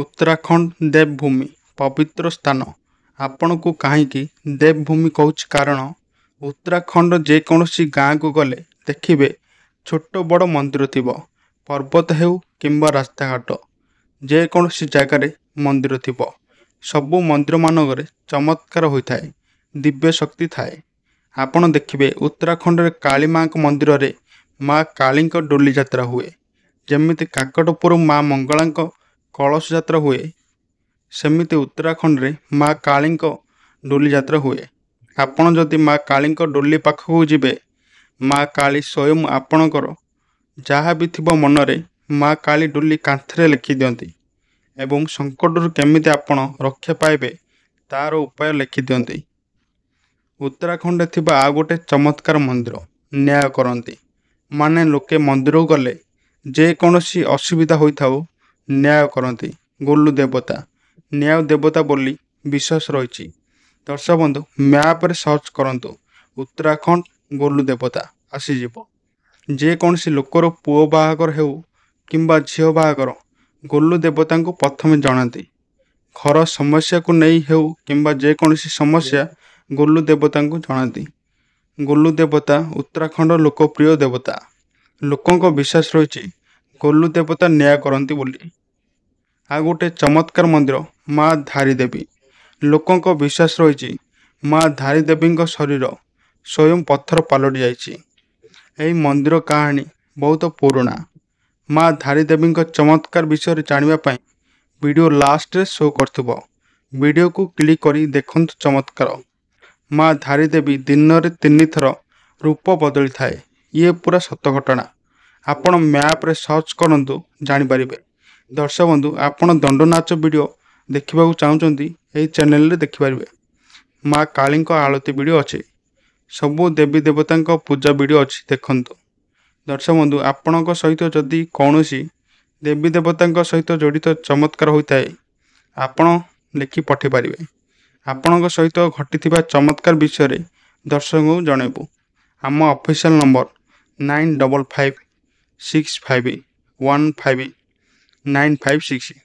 ଉତ୍ତରାଖଣ୍ଡ ଦେବଭୂମି ପବିତ୍ର ସ୍ଥାନ ଆପଣଙ୍କୁ କାହିଁକି ଦେବଭୂମି କହୁଛି କାରଣ ଉତ୍ତରାଖଣ୍ଡ ଯେକୌଣସି ଗାଁକୁ ଗଲେ ଦେଖିବେ ଛୋଟ ବଡ଼ ମନ୍ଦିର ଥିବ ପର୍ବତ ହେଉ କିମ୍ବା ରାସ୍ତାଘାଟ ଯେକୌଣସି ଜାଗାରେ ମନ୍ଦିର ଥିବ ସବୁ ମନ୍ଦିରମାନଙ୍କରେ ଚମତ୍କାର ହୋଇଥାଏ ଦିବ୍ୟ ଶକ୍ତି ଥାଏ ଆପଣ ଦେଖିବେ ଉତ୍ତରାଖଣ୍ଡରେ କାଳୀ ମାଆଙ୍କ ମନ୍ଦିରରେ ମାଆ କାଳୀଙ୍କ ଡୋଲି ଯାତ୍ରା ହୁଏ ଯେମିତି କାକଟପୁର ମା' ମଙ୍ଗଳାଙ୍କ କଳସ ଯାତ୍ରା ହୁଏ ସେମିତି ଉତ୍ତରାଖଣ୍ଡରେ ମା' କାଳୀଙ୍କ ଡୋଲି ଯାତ୍ରା ହୁଏ ଆପଣ ଯଦି ମା' କାଳୀଙ୍କ ଡୋଲି ପାଖକୁ ଯିବେ ମା' କାଳୀ ସ୍ୱୟଂ ଆପଣଙ୍କର ଯାହା ବି ଥିବ ମନରେ ମା' କାଳୀ ଡୋଲି କାନ୍ଥରେ ଲେଖି ଦିଅନ୍ତି ଏବଂ ସଙ୍କଟରୁ କେମିତି ଆପଣ ରକ୍ଷା ପାଇବେ ତା'ର ଉପାୟ ଲେଖିଦିଅନ୍ତି ଉତ୍ତରାଖଣ୍ଡରେ ଥିବା ଆଉ ଗୋଟେ ଚମତ୍କାର ମନ୍ଦିର ନ୍ୟାୟ କରନ୍ତି ମାନେ ଲୋକେ ମନ୍ଦିରକୁ ଗଲେ ଯେକୌଣସି ଅସୁବିଧା ହୋଇଥାଉ ନ୍ୟାୟ କରନ୍ତି ଗୋଲୁ ଦେବତା ନ୍ୟାୟ ଦେବତା ବୋଲି ବିଶ୍ୱାସ ରହିଛି ଦର୍ଶକ ବନ୍ଧୁ ମ୍ୟାପ୍ରେ ସର୍ଚ୍ଚ କରନ୍ତୁ ଉତ୍ତରାଖଣ୍ଡ ଗୋଲୁ ଦେବତା ଆସିଯିବ ଯେକୌଣସି ଲୋକର ପୁଅ ବାହାଘର ହେଉ କିମ୍ବା ଝିଅ ବାହାଘର ଗୋଲୁ ଦେବତାଙ୍କୁ ପ୍ରଥମେ ଜଣାନ୍ତି ଘର ସମସ୍ୟାକୁ ନେଇ ହେଉ କିମ୍ବା ଯେକୌଣସି ସମସ୍ୟା ଗୋଲୁ ଦେବତାଙ୍କୁ ଜଣାନ୍ତି ଗୋଲୁ ଦେବତା ଉତ୍ତରାଖଣ୍ଡର ଲୋକପ୍ରିୟ ଦେବତା ଲୋକଙ୍କ ବିଶ୍ୱାସ ରହିଛି ଗୋଲୁ ଦେବତା ନ୍ୟାୟ କରନ୍ତି ବୋଲି ଆଉ ଗୋଟିଏ ଚମତ୍କାର ମନ୍ଦିର ମା ଧାରିଦେବୀ ଲୋକଙ୍କ ବିଶ୍ୱାସ ରହିଛି ମା ଧାରିଦେବୀଙ୍କ ଶରୀର ସ୍ୱୟଂ ପଥର ପାଲଟି ଯାଇଛି ଏହି ମନ୍ଦିର କାହାଣୀ ବହୁତ ପୁରୁଣା ମା ଧାରିଦେବୀଙ୍କ ଚମତ୍କାର ବିଷୟରେ ଜାଣିବା ପାଇଁ ଭିଡ଼ିଓ ଲାଷ୍ଟରେ ଶୋ କରୁଥିବ ଭିଡ଼ିଓକୁ କ୍ଲିକ୍ କରି ଦେଖନ୍ତୁ ଚମତ୍କାର ମା ଧାରିଦେବୀ ଦିନରେ ତିନିଥର ରୂପ ବଦଳିଥାଏ ଇଏ ପୁରା ସତ ଘଟଣା ଆପଣ ମ୍ୟାପ୍ରେ ସର୍ଚ୍ଚ କରନ୍ତୁ ଜାଣିପାରିବେ ଦର୍ଶକ ବନ୍ଧୁ ଆପଣ ଦଣ୍ଡ ନାଚ ଭିଡ଼ିଓ ଦେଖିବାକୁ ଚାହୁଁଛନ୍ତି ଏହି ଚ୍ୟାନେଲରେ ଦେଖିପାରିବେ ମା କାଳୀଙ୍କ ଆଳତୀ ଭିଡ଼ିଓ ଅଛି ସବୁ ଦେବୀ ଦେବତାଙ୍କ ପୂଜା ଭିଡ଼ିଓ ଅଛି ଦେଖନ୍ତୁ ଦର୍ଶକ ବନ୍ଧୁ ଆପଣଙ୍କ ସହିତ ଯଦି କୌଣସି ଦେବୀ ଦେବତାଙ୍କ ସହିତ ଜଡ଼ିତ ଚମତ୍କାର ହୋଇଥାଏ ଆପଣ ଲେଖି ପଠାଇ ପାରିବେ ଆପଣଙ୍କ ସହିତ ଘଟିଥିବା ଚମତ୍କାର ବିଷୟରେ ଦର୍ଶକଙ୍କୁ ଜଣାଇବୁ ଆମ official number nine double five six five one five nine five six